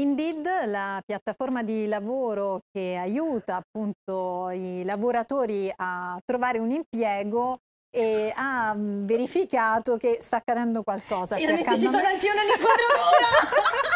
Indeed, la piattaforma di lavoro che aiuta appunto i lavoratori a trovare un impiego e ha mm, verificato che sta accadendo qualcosa. Finalmente ci sono anch'io nell'inquadratura!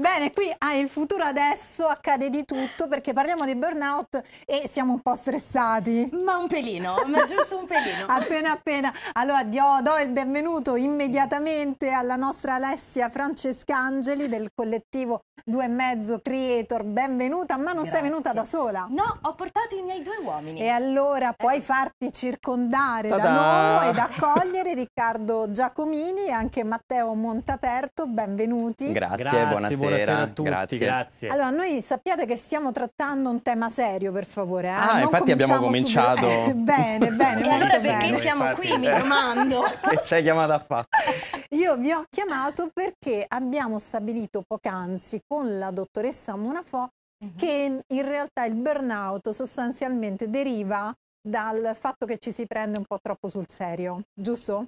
Bene, qui a Il futuro adesso accade di tutto perché parliamo di burnout e siamo un po' stressati. Ma un pelino, ma giusto un pelino. appena appena. Allora do, do il benvenuto immediatamente alla nostra Alessia Francescangeli del collettivo due e mezzo creator, benvenuta, ma non Grazie. sei venuta da sola. No, ho portato i miei due uomini. E allora eh. puoi eh. farti circondare Ta -da. da loro ed accogliere Riccardo Giacomini e anche Matteo Montaperto, benvenuti. Grazie, Grazie buonasera. buonasera. a tutti. Grazie. Grazie. Allora, noi sappiate che stiamo trattando un tema serio, per favore. Eh? Ah, non infatti abbiamo cominciato. Subito... Eh, bene, bene. e allora perché bene. siamo infatti, qui, mi eh, domando? che ci hai chiamato a fare? Io vi ho chiamato perché abbiamo stabilito poc'anzi con la dottoressa Monafò uh-huh. che in realtà il burnout sostanzialmente deriva dal fatto che ci si prende un po' troppo sul serio, giusto?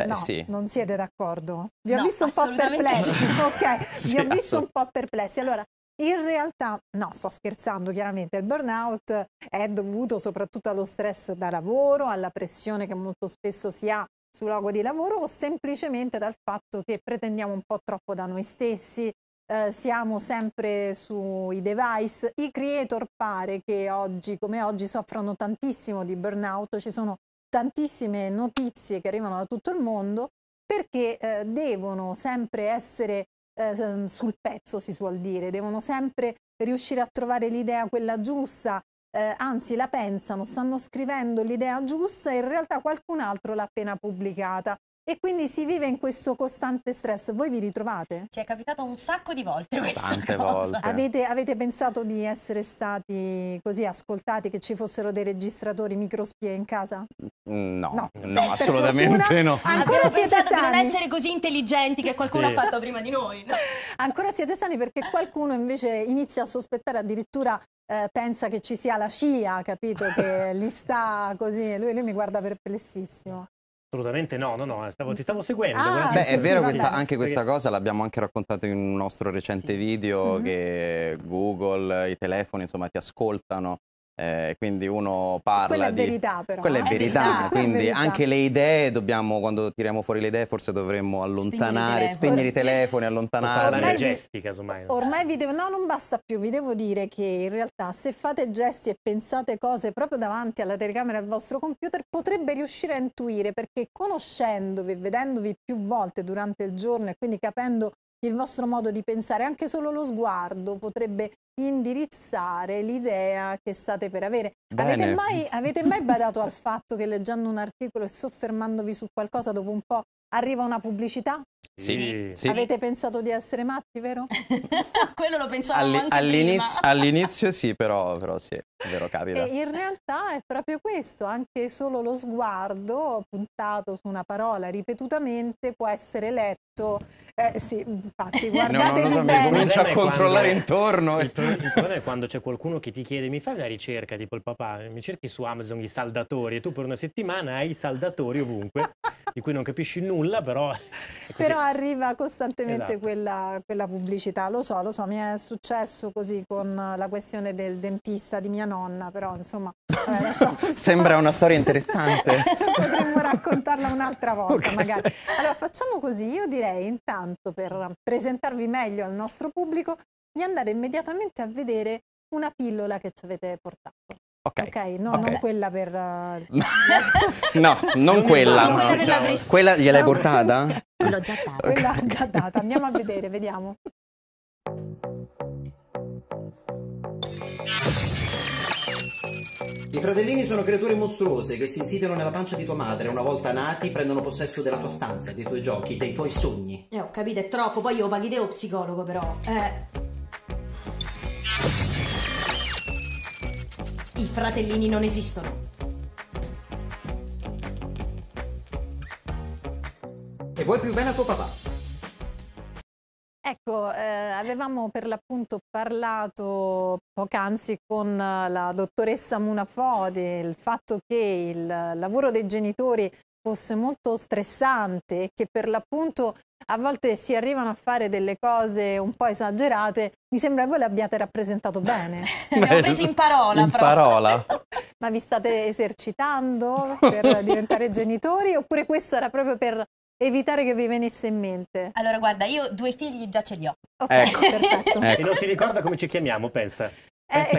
Beh, no, sì. non siete d'accordo? Vi ho no, visto un po' perplessi, no. ok? sì, Vi ho visto un po' perplessi. Allora, in realtà, no, sto scherzando chiaramente, il burnout è dovuto soprattutto allo stress da lavoro, alla pressione che molto spesso si ha sul luogo di lavoro o semplicemente dal fatto che pretendiamo un po' troppo da noi stessi, eh, siamo sempre sui device. I creator pare che oggi come oggi soffrano tantissimo di burnout, ci sono tantissime notizie che arrivano da tutto il mondo perché eh, devono sempre essere eh, sul pezzo, si suol dire, devono sempre riuscire a trovare l'idea quella giusta, eh, anzi la pensano, stanno scrivendo l'idea giusta e in realtà qualcun altro l'ha appena pubblicata e quindi si vive in questo costante stress. Voi vi ritrovate? Ci è capitato un sacco di volte questa Tante cosa. Volte. Avete, avete, pensato di essere stati così ascoltati, che ci fossero dei registratori microspie in casa? Mm, no, no, no assolutamente no. Ancora Abbiamo siete sani. di non essere così intelligenti che qualcuno sì. ha fatto prima di noi. No? Ancora siete sani perché qualcuno invece inizia a sospettare addirittura eh, pensa che ci sia la CIA, capito? Che li sta così, lui, lui mi guarda perplessissimo. Assolutamente no, no, no, eh, stavo, ti stavo seguendo. Ah, beh, sì, è vero, sì, questa, anche questa cosa l'abbiamo anche raccontato in un nostro recente sì. video mm -hmm. che Google, i telefoni, insomma, ti ascoltano eh, quindi uno parla Quella è verità però. Quella è, eh. è verità, quindi verità. anche le idee dobbiamo, quando tiriamo fuori le idee, forse dovremmo allontanare, spegnere i telefoni, allontanare. Ormai, gesti, casomai. Ormai vi devo... No, non basta più, vi devo dire che in realtà se fate gesti e pensate cose proprio davanti alla telecamera al vostro computer, potrebbe riuscire a intuire, perché conoscendovi, vedendovi più volte durante il giorno e quindi capendo il vostro modo di pensare, anche solo lo sguardo potrebbe indirizzare l'idea che state per avere. Avete mai, avete mai, badato al fatto che leggendo un articolo e soffermandovi su qualcosa dopo un po' arriva una pubblicità sì. sì. Avete pensato di essere matti, vero? Quello lo pensavo Alli- all'inizio, all'inizio, sì, però, però sì, è vero, capita. E in realtà è proprio questo, anche solo lo sguardo puntato su una parola ripetutamente può essere letto. Eh, sì, infatti, guardate no, no, no, bene. Comincio a controllare intorno. il problema è quando c'è qualcuno che ti chiede, mi fai una ricerca, tipo il papà, mi cerchi su Amazon i saldatori e tu per una settimana hai i saldatori ovunque. di cui non capisci nulla, però... Però arriva costantemente esatto. quella, quella, pubblicità, lo so, lo so, mi è successo così con la questione del dentista di mia nonna, però insomma... Sembra una storia interessante. Potremmo raccontarla un'altra volta okay. magari. Allora facciamo così, io direi intanto per presentarvi meglio al nostro pubblico di andare immediatamente a vedere una pillola che ci avete portato. Ok, okay, no, okay. non quella per... Uh... no, non quella. No, quella, no, diciamo, no. quella gliel'hai portata? L'ho già data. Okay. Quella già data, andiamo a vedere, vediamo. I fratellini sono creature mostruose che si insidiano nella pancia di tua madre. Una volta nati, prendono possesso della tua stanza, dei tuoi giochi, dei tuoi sogni. Eh, ho capito, è troppo. Poi io paghi te o psicologo, però. Eh. I fratellini non esistono. E vuoi più bene a tuo papà? Ecco, eh, avevamo per l'appunto parlato poc'anzi con eh, la dottoressa Munafò del fatto che il lavoro dei genitori fosse molto stressante e che per l'appunto a volte si arrivano a fare delle cose un po' esagerate. Mi sembra che voi le abbiate rappresentato bene. Le abbiamo prese in parola. In parola. Ma vi state esercitando per diventare genitori oppure questo era proprio per evitare che vi venisse in mente? Allora, guarda, io due figli già ce li ho. Ok, ecco. perfetto. Ecco. E non si ricorda come ci chiamiamo, pensa. Eh,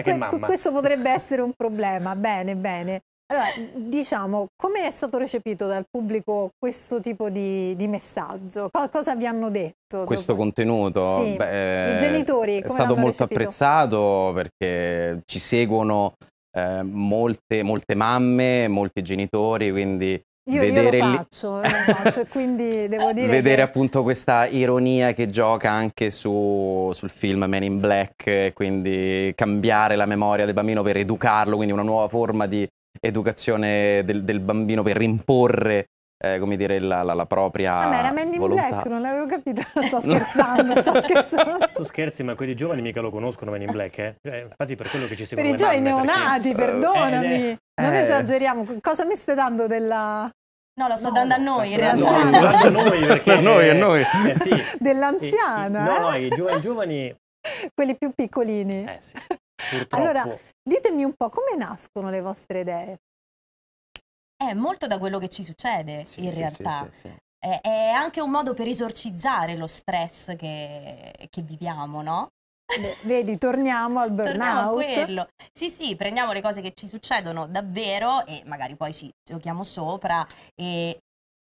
pensa eh, que- questo potrebbe essere un problema. Bene, bene. Allora, diciamo, come è stato recepito dal pubblico questo tipo di, di messaggio? cosa vi hanno detto? Questo dopo? contenuto? Sì. Beh, I genitori È stato molto recepito? apprezzato perché ci seguono eh, molte, molte, mamme, molti genitori, quindi... Io, vedere io lo faccio, li... lo faccio, quindi devo dire Vedere che... appunto questa ironia che gioca anche su, sul film Men in Black, quindi cambiare la memoria del bambino per educarlo, quindi una nuova forma di educazione del, del bambino per imporre eh, come dire, la, la, la propria Vabbè, era Mandy volontà. Black, non l'avevo capito, sto scherzando, sto scherzando. Tu scherzi, ma quelli giovani mica lo conoscono Man Black, eh? Cioè, infatti per quello che ci seguono Per i giovani neonati, perché... perdonami, eh, eh. non esageriamo. Cosa mi stai dando della... No, la sto no, dando a noi in realtà. No, la sto dando a noi perché... A noi, a noi. Eh, sì. Dell'anziana. no, i giovani, giovani quelli più piccolini. Eh sì, purtroppo. Allora, ditemi un po' come nascono le vostre idee. È molto da quello che ci succede sì, in sì, realtà. Sì, è, è, anche un modo per esorcizzare lo stress che, che viviamo, no? vedi, torniamo al burnout. Torniamo sì, sì, prendiamo le cose che ci succedono davvero e magari poi ci giochiamo sopra e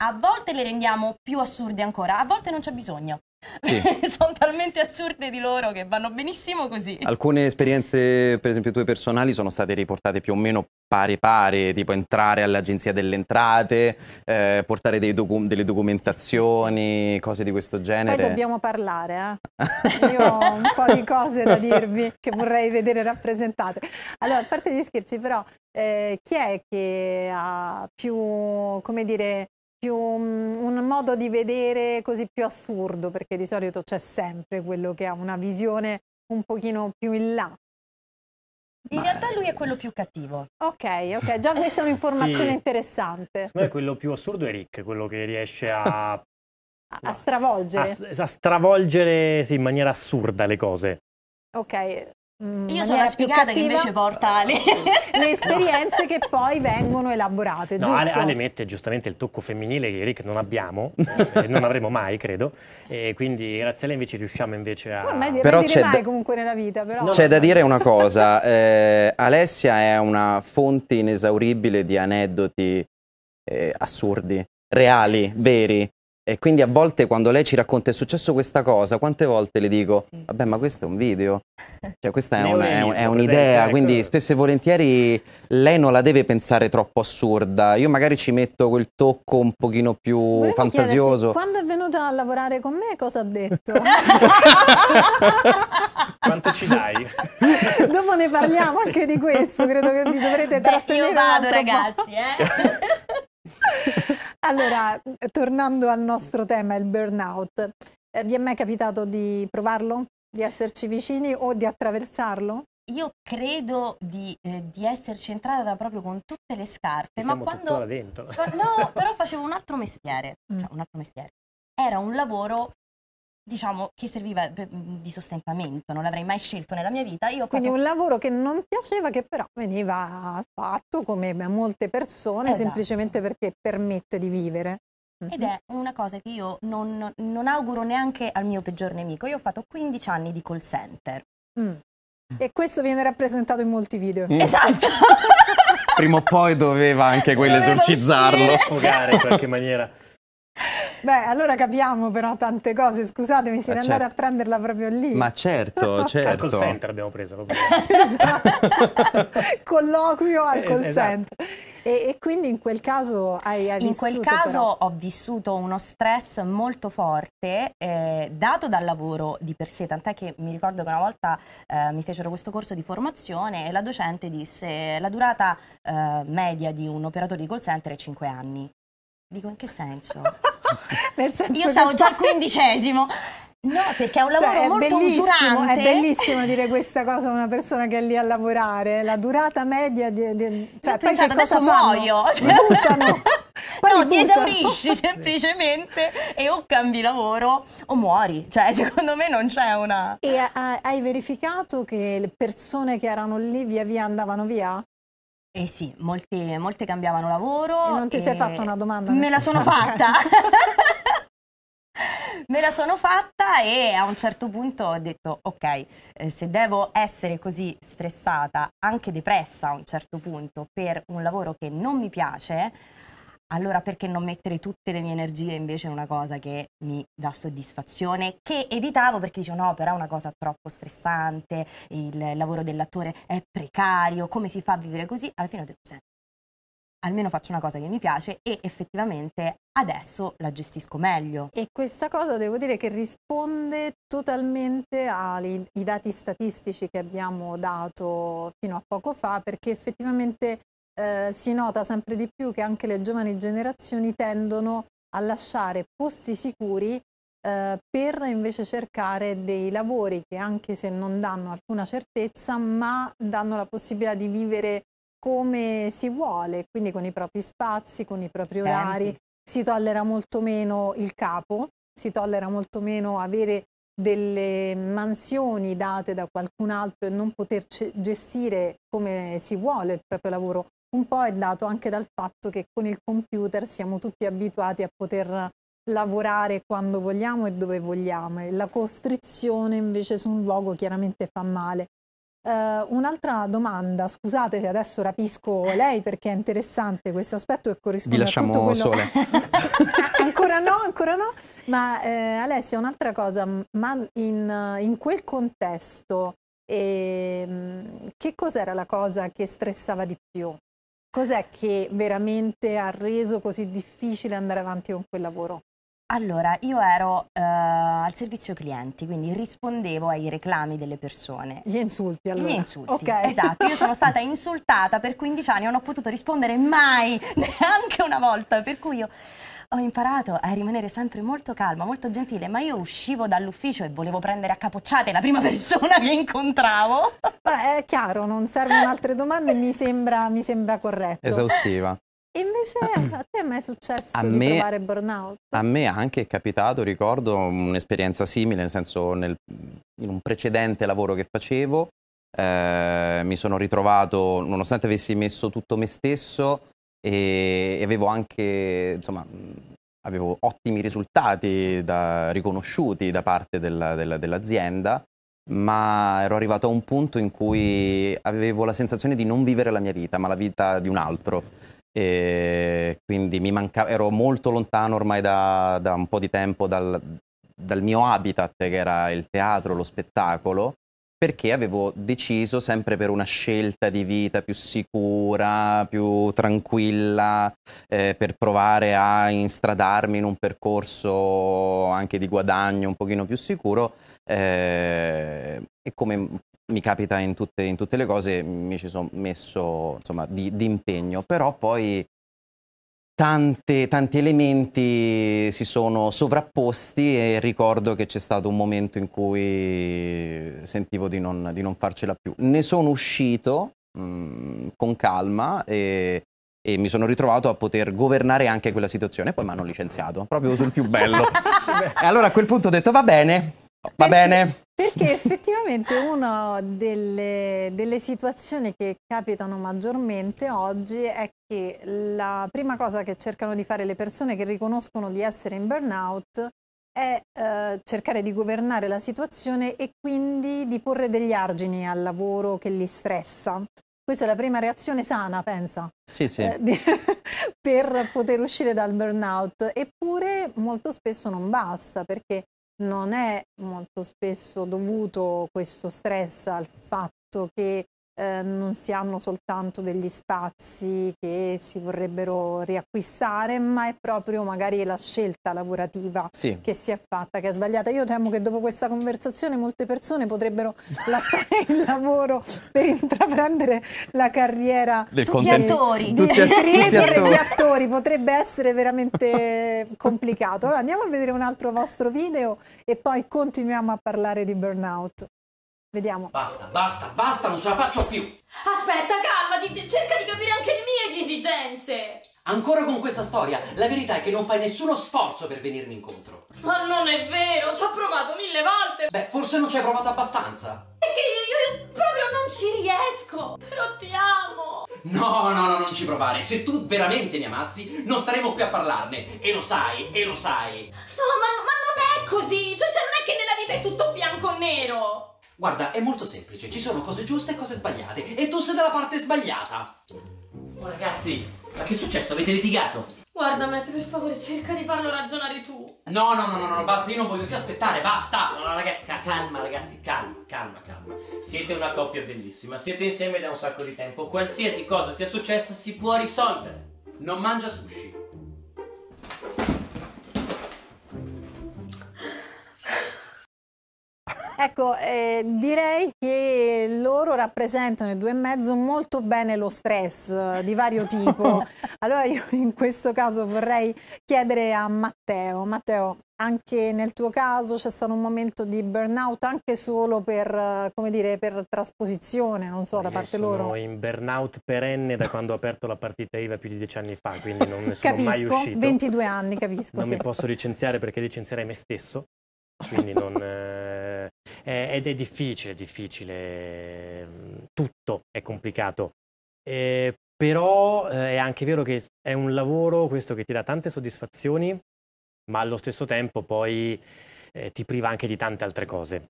a volte le rendiamo più assurde ancora, a volte non c'è bisogno sì. sono talmente assurde di loro che vanno benissimo così. Alcune esperienze, per esempio tue personali, sono state riportate più o meno pare pare, tipo entrare all'agenzia delle entrate, eh, portare docu delle documentazioni, cose di questo genere. Poi dobbiamo parlare, eh? Io ho un po' di cose da dirvi che vorrei vedere rappresentate. Allora, a parte gli scherzi, però, eh, chi è che ha più, come dire, più mm, un modo di vedere così più assurdo, perché di solito c'è sempre quello che ha una visione un pochino più in là. In Ma... realtà lui è quello più cattivo. Ok, ok, già questa è un'informazione sì. interessante. Secondo me quello più assurdo è Rick, quello che riesce a... a stravolgere. A, a stravolgere sì, in maniera assurda le cose. Ok, Mm, Io sono la spiegata che invece porta Ale. Eh, le esperienze no. che poi vengono elaborate, no, Ale, Ale, mette giustamente il tocco femminile che Rick non abbiamo, e eh, non avremo mai, credo, e quindi grazie a lei invece riusciamo invece a... Ormai dire, però dire mai da... comunque nella vita, però... No, c'è da dire una cosa, eh, Alessia è una fonte inesauribile di aneddoti eh, assurdi, reali, veri, e quindi a volte quando lei ci racconta è successo questa cosa, quante volte le dico, sì. vabbè ma questo è un video, cioè questa è, un'idea, un esatto. quindi spesso e volentieri lei non la deve pensare troppo assurda, io magari ci metto quel tocco un pochino più Volevo fantasioso. Quando è venuta a lavorare con me cosa ha detto? Quanto ci dai? Dopo ne parliamo sì. anche di questo, credo che vi dovrete Beh, trattenere. Io vado ragazzi, eh? allora, tornando al nostro tema, il burnout, eh, vi è mai capitato di provarlo, di esserci vicini o di attraversarlo? Io credo di, eh, di esserci entrata proprio con tutte le scarpe, ma quando... dentro. No, però facevo un altro mestiere, cioè mm. un altro mestiere. Era un lavoro diciamo che serviva mm, di sostentamento, non l'avrei mai scelto nella mia vita. Io Quindi fatto... un lavoro che non piaceva, che però veniva fatto come a molte persone, esatto. semplicemente perché permette di vivere. Ed mhm. è una cosa che io non, non, auguro neanche al mio peggior nemico. Io ho fatto 15 anni di call center. Mm. mm. E questo viene rappresentato in molti video. Mm. Esatto. Prima o poi doveva anche quello esorcizzarlo, sfogare in qualche maniera. Beh, allora capiamo però tante cose, scusatemi, siete andate certo. a prenderla proprio lì. Ma certo, certo. Al call center abbiamo preso proprio. esatto. Colloquio al eh, call esatto. center. E, e, quindi in quel caso hai, hai vissuto? In quel caso però... ho vissuto uno stress molto forte eh, dato dal lavoro di per sé, tant'è che mi ricordo che una volta eh, mi fecero questo corso di formazione e la docente disse la durata eh, media di un operatore di call center è 5 anni. Dico in che senso? Io stavo già al quindicesimo. No, perché è un cioè, lavoro cioè, molto usurante. È bellissimo dire questa cosa a una persona che è lì a lavorare. La durata media di... di cioè, Ho pensato adesso muoio. Cioè, buttano. Poi no, ti esaurisci semplicemente e o cambi lavoro o muori. Cioè, secondo me non c'è una... E hai verificato che le persone che erano lì via via andavano via? Eh sì, molte, molte cambiavano lavoro. E non ti e... sei fatta una domanda? Me la sono fatta. me la sono fatta e a un certo punto ho detto ok, eh, se devo essere così stressata, anche depressa a un certo punto per un lavoro che non mi piace, allora perché non mettere tutte le mie energie invece in una cosa che mi dà soddisfazione, che evitavo perché dicevo no, però è una cosa troppo stressante, il lavoro dell'attore è precario, come si fa a vivere così? Alla fine ho detto, senti, almeno faccio una cosa che mi piace e effettivamente adesso la gestisco meglio. E questa cosa devo dire che risponde totalmente ai dati statistici che abbiamo dato fino a poco fa perché effettivamente eh, si nota sempre di più che anche le giovani generazioni tendono a lasciare posti sicuri eh, per invece cercare dei lavori che anche se non danno alcuna certezza, ma danno la possibilità di vivere come si vuole, quindi con i propri spazi, con i propri orari, Tempi. si tollera molto meno il capo, si tollera molto meno avere delle mansioni date da qualcun altro e non poter gestire come si vuole il proprio lavoro un po' è dato anche dal fatto che con il computer siamo tutti abituati a poter lavorare quando vogliamo e dove vogliamo e la costrizione invece su un luogo chiaramente fa male. Uh, un'altra domanda, scusate se adesso rapisco lei perché è interessante questo aspetto e corrisponde Vi lasciamo a tutto quello... sole. ancora no, ancora no, ma eh, Alessia un'altra cosa, ma in, in quel contesto eh, che cos'era la cosa che stressava di più? Cos'è che veramente ha reso così difficile andare avanti con quel lavoro? Allora, io ero eh, al servizio clienti, quindi rispondevo ai reclami delle persone. Gli insulti, allora. Gli insulti, okay. esatto. Io sono stata insultata per 15 anni, non ho potuto rispondere mai, neanche una volta, per cui io ho imparato a rimanere sempre molto calma, molto gentile, ma io uscivo dall'ufficio e volevo prendere a capocciate la prima persona che incontravo. Beh, è chiaro, non servono altre domande, mi sembra, mi sembra corretto. Esaustiva. Invece a te è mai successo a di me, provare burnout? A me anche è capitato, ricordo, un'esperienza simile, nel senso nel, in un precedente lavoro che facevo, eh, mi sono ritrovato, nonostante avessi messo tutto me stesso, e avevo anche, insomma, avevo ottimi risultati da, riconosciuti da parte della, della, dell'azienda, ma ero arrivato a un punto in cui avevo la sensazione di non vivere la mia vita, ma la vita di un altro. E quindi manca, ero molto lontano ormai da, da un po' di tempo dal, dal mio habitat, che era il teatro, lo spettacolo, perché avevo deciso sempre per una scelta di vita più sicura, più tranquilla, eh, per provare a instradarmi in un percorso anche di guadagno un pochino più sicuro eh, e come mi capita in tutte, in tutte, le cose mi ci sono messo insomma, di, di impegno, però poi Tante, tanti elementi si sono sovrapposti e ricordo che c'è stato un momento in cui sentivo di non, di non farcela più. Ne sono uscito mh, mm, con calma e, e mi sono ritrovato a poter governare anche quella situazione. Poi mi hanno licenziato, proprio sul più bello. e allora a quel punto ho detto va bene, Va bene? Perché effettivamente una delle, delle, situazioni che capitano maggiormente oggi è che la prima cosa che cercano di fare le persone che riconoscono di essere in burnout è eh, cercare di governare la situazione e quindi di porre degli argini al lavoro che li stressa. Questa è la prima reazione sana, pensa. Sì, sì. Eh, di, per poter uscire dal burnout. Eppure molto spesso non basta perché non è molto spesso dovuto questo stress al fatto che eh, non si hanno soltanto degli spazi che si vorrebbero riacquistare, ma è proprio magari la scelta lavorativa sì. che si è fatta, che è sbagliata. Io temo che dopo questa conversazione molte persone potrebbero lasciare il lavoro per intraprendere la carriera Del tutti attori. Di, tutti, tutti attori. attori. Potrebbe essere veramente complicato. Allora, andiamo a vedere un altro vostro video e poi continuiamo a parlare di burnout. Vediamo. Basta, basta, basta, non ce la faccio più! Aspetta, calmati, cerca di capire anche le mie esigenze! Ancora con questa storia, la verità è che non fai nessuno sforzo per venirmi incontro. Ma non è vero, ci ho provato mille volte! Beh, forse non ci hai provato abbastanza. È che io, io, io proprio non ci riesco, però ti amo! No, no, no, non ci provare, se tu veramente mi amassi, non staremo qui a parlarne, e lo sai, e lo sai! No, ma, ma non è così, cioè, cioè non è che nella vita è tutto bianco o nero! Guarda, è molto semplice, ci sono cose giuste e cose sbagliate, e tu sei dalla parte sbagliata! Oh ragazzi, ma che è successo? Avete litigato? Guarda Matt, per favore cerca di farlo ragionare tu No, no, no, no, no, basta, io non voglio più aspettare, basta No, no, ragazzi, calma, ragazzi, calma, calma, calma Siete una coppia bellissima, siete insieme da un sacco di tempo Qualsiasi cosa sia successa si può risolvere Non mangia sushi Ecco, eh, direi che loro rappresentano i due e mezzo molto bene lo stress eh, di vario tipo. allora io in questo caso vorrei chiedere a Matteo. Matteo, anche nel tuo caso c'è stato un momento di burnout anche solo per, eh, come dire, per trasposizione, non so, da parte sono loro. Sono in burnout perenne da quando ho aperto la partita IVA più di dieci anni fa, quindi non ne sono capisco, mai uscito. 22 anni, capisco. Non sì. mi posso licenziare perché licenzierei me stesso, quindi non... Eh eh, ed è difficile, difficile, mm, tutto è complicato. Eh, però eh, è anche vero che è un lavoro questo che ti dà tante soddisfazioni, ma allo stesso tempo poi eh, ti priva anche di tante altre cose.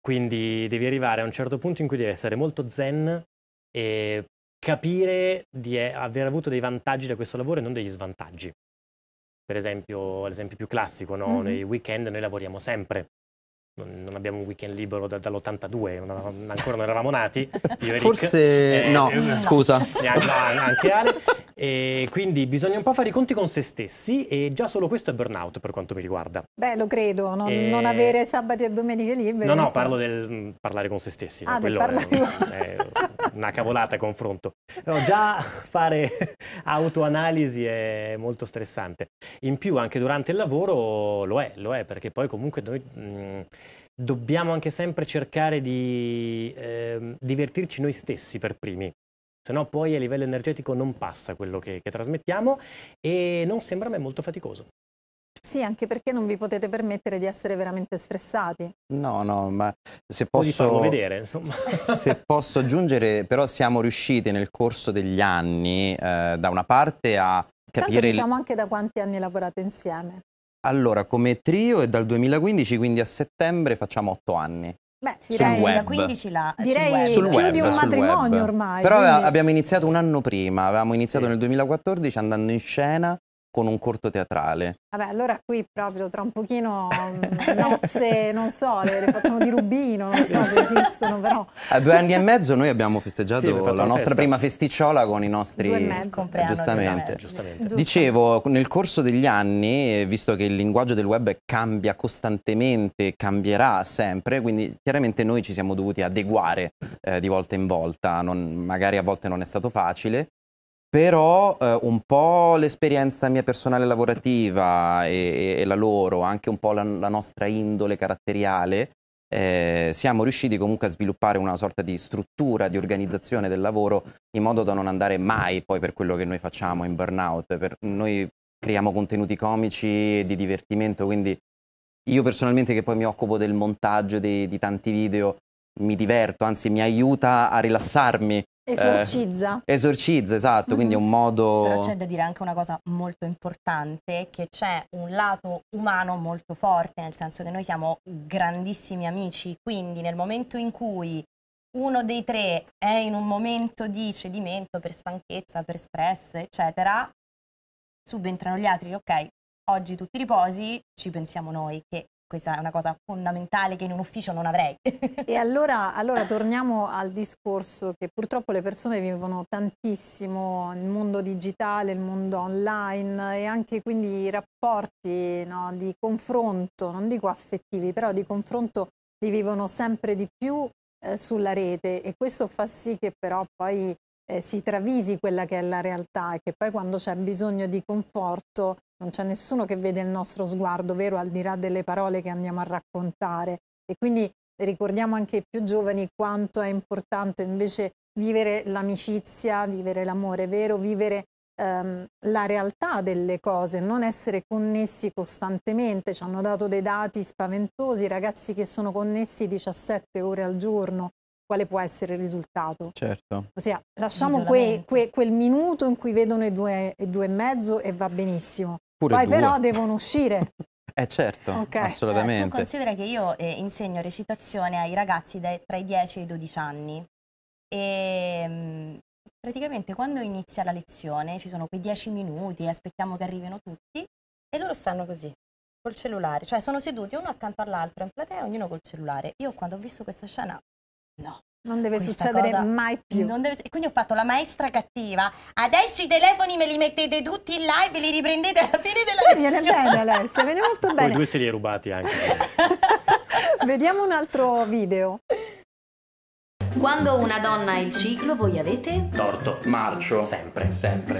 Quindi devi arrivare a un certo punto in cui devi essere molto zen e capire di eh, aver avuto dei vantaggi da questo lavoro e non degli svantaggi. Per esempio, l'esempio più classico, no? mm-hmm. nei weekend noi lavoriamo sempre, non, abbiamo un weekend libero da, dall'82, non avevamo, ancora non eravamo nati. Forse eh, no, eh, scusa. Eh, Neanche, anche Ale. E quindi bisogna un po' fare i conti con se stessi e già solo questo è burnout per quanto mi riguarda. Beh, lo credo, non, e... Eh, non avere sabati e domeniche liberi. No, no, parlo del mm, parlare con se stessi. Ah, no, quello è, è, una cavolata confronto. Però già fare autoanalisi è molto stressante. In più anche durante il lavoro lo è, lo è, perché poi comunque noi... Mh, mm, dobbiamo anche sempre cercare di eh, divertirci noi stessi per primi, se no poi a livello energetico non passa quello che, che trasmettiamo e non sembra a me molto faticoso. Sì, anche perché non vi potete permettere di essere veramente stressati. No, no, ma se posso... vedere, insomma. se posso aggiungere, però siamo riusciti nel corso degli anni, eh, da una parte a capire... Tanto diciamo anche da quanti anni lavorate insieme. Allora, come trio è dal 2015, quindi a settembre facciamo otto anni. Beh, direi sul web. 15 la, direi sul web. più di un matrimonio ormai. Però quindi... abbiamo iniziato un anno prima, avevamo iniziato sì. nel 2014 andando in scena con un corto teatrale. Vabbè, allora qui proprio tra un pochino mm, nozze, non so, le, le, facciamo di Rubino, non so se esistono, però... A due anni e mezzo noi abbiamo festeggiato sì, la nostra festa. prima festicciola con i nostri... Due e mezzo. Eh, giustamente. giustamente. Dicevo, nel corso degli anni, visto che il linguaggio del web cambia costantemente, cambierà sempre, quindi chiaramente noi ci siamo dovuti adeguare eh, di volta in volta, non, magari a volte non è stato facile, però eh, un po' l'esperienza mia personale lavorativa e, e la loro, anche un po' la, la nostra indole caratteriale, eh, siamo riusciti comunque a sviluppare una sorta di struttura di organizzazione del lavoro in modo da non andare mai poi per quello che noi facciamo in burnout. Per, noi creiamo contenuti comici e di divertimento, quindi io personalmente che poi mi occupo del montaggio di, di tanti video mi diverto, anzi mi aiuta a rilassarmi Esorcizza. Eh, esorcizza, esatto, mm. quindi è un mhm. modo... Però c'è da dire anche una cosa molto importante, che c'è un lato umano molto forte, nel senso che noi siamo grandissimi amici, quindi nel momento in cui uno dei tre è in un momento di cedimento per stanchezza, per stress, eccetera, subentrano gli altri, ok, oggi tu ti riposi, ci pensiamo noi, che questa è una cosa fondamentale che in un ufficio non avrei. e allora, allora torniamo al discorso che purtroppo le persone vivono tantissimo, il mondo digitale, il mondo online e anche quindi i rapporti no, di confronto, non dico affettivi, però di confronto li vivono sempre di più eh, sulla rete e questo fa sì che però poi eh, si travisi quella che è la realtà e che poi quando c'è bisogno di conforto non c'è nessuno che vede il nostro sguardo, vero, al di là delle parole che andiamo a raccontare. E quindi ricordiamo anche ai più giovani quanto è importante invece vivere l'amicizia, vivere l'amore, vero, vivere ehm, la realtà delle cose, non essere connessi costantemente. Ci hanno dato dei dati spaventosi, ragazzi che sono connessi 17 ore al giorno, quale può essere il risultato. Certo. Ossia, lasciamo que, que, quel minuto in cui vedono i due, i due e mezzo e va benissimo. Pure Poi due. però devono uscire. Eh certo, okay. assolutamente. Eh, tu considera che io eh, insegno recitazione ai ragazzi dai, tra i 10 e i 12 anni e ehm, mh, praticamente quando inizia la lezione ci sono quei 10 minuti, aspettiamo che arrivino tutti e loro stanno così, col cellulare, cioè sono seduti uno accanto all'altro in platea, ognuno col cellulare. Io quando ho visto questa scena, no, non deve Questa succedere mai più. Deve, quindi ho fatto la maestra cattiva. Adesso i telefoni me li mettete tutti in live e li riprendete alla fine della lezione. Viene bene Alessia, viene molto bene. Voi due se li hai rubati anche. Vediamo un altro video. Quando una donna ha il ciclo, voi avete? Torto, marcio, sempre, sempre.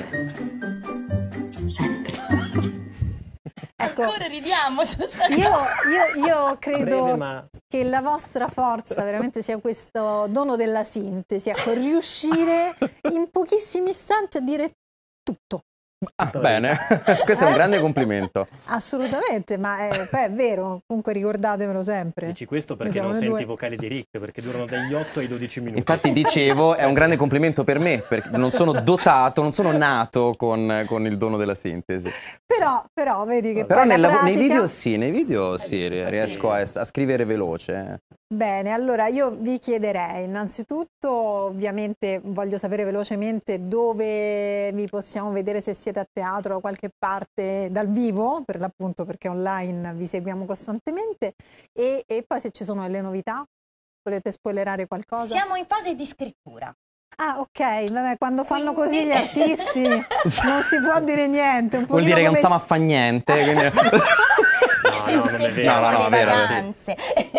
Sempre. sempre. Ecco, Ancora ridiamo. Io, io, io credo Breve, ma... che la vostra forza veramente sia questo dono della sintesi, ecco, riuscire in pochissimi istanti a dire tutto. Ah, bene, questo è un grande complimento. Assolutamente, ma è, beh, è, vero, comunque ricordatevelo sempre. Dici questo perché non senti i vocali di Rick, perché durano dagli 8 ai 12 minuti. Infatti dicevo, è un grande complimento per me, perché non sono dotato, non sono nato con, con il dono della sintesi. Però, però vedi che... Però nella, pratica... nei video sì, nei video sì, riesco a, a scrivere veloce. Eh. Bene, allora io vi chiederei innanzitutto, ovviamente voglio sapere velocemente dove vi possiamo vedere se siete siete a teatro o qualche parte dal vivo, per l'appunto perché online vi seguiamo costantemente, e, e poi se ci sono delle novità, volete spoilerare qualcosa? Siamo in fase di scrittura. Ah, ok, Vabbè, quando fanno quindi... così gli artisti esatto. non si può dire niente. Vuol dire come... che non stiamo a fare niente. Quindi... no, non è vero. No, no, vero. Anzi.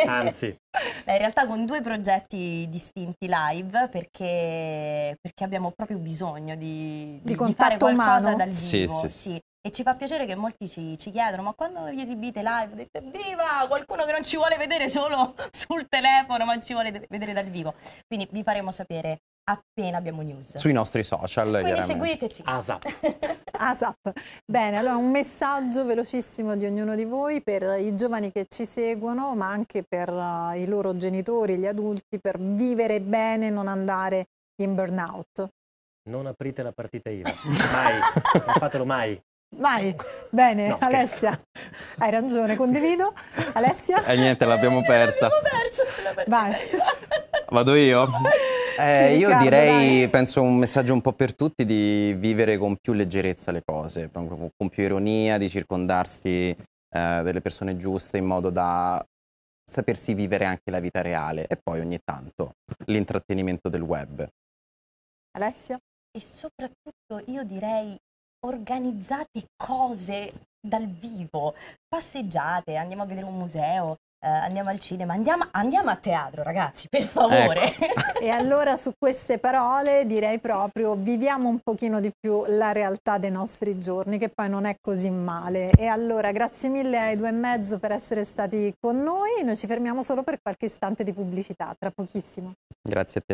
Anzi. Beh, in realtà con due progetti distinti live perché, perché abbiamo proprio bisogno di, di, di fare qualcosa umano. dal vivo. Sì, sì. sì. E ci fa piacere che molti ci, ci chiedono, ma quando vi esibite live? Dite, viva! Qualcuno che non ci vuole vedere solo sul telefono, ma ci vuole vedere dal vivo. Quindi vi faremo sapere appena abbiamo news. Sui nostri social, Quindi seguiteci. ASAP. ASAP. Bene, allora un messaggio velocissimo di ognuno di voi per i giovani che ci seguono, ma anche per uh, i loro genitori, gli adulti, per vivere bene, non andare in burnout. Non aprite la partita IVA, mai, non fatelo mai. Mai. Bene, no, Alessia, hai ragione, condivido. Alessia? E eh, niente, l'abbiamo persa. L'abbiamo persa. Vai. Vado io? Eh, sì, io Carlo, direi, dai. penso un messaggio un po' per tutti di vivere con più leggerezza le cose, con più ironia, di circondarsi eh, delle persone giuste in modo da sapersi vivere anche la vita reale e poi ogni tanto l'intrattenimento del web. Alessio? E soprattutto io direi organizzate cose dal vivo, passeggiate, andiamo a vedere un museo, Uh, andiamo al cinema, andiamo, andiamo, a teatro ragazzi, per favore. Ecco. e allora su queste parole direi proprio viviamo un pochino di più la realtà dei nostri giorni, che poi non è così male. E allora grazie mille ai due e mezzo per essere stati con noi, noi ci fermiamo solo per qualche istante di pubblicità, tra pochissimo. Grazie a te.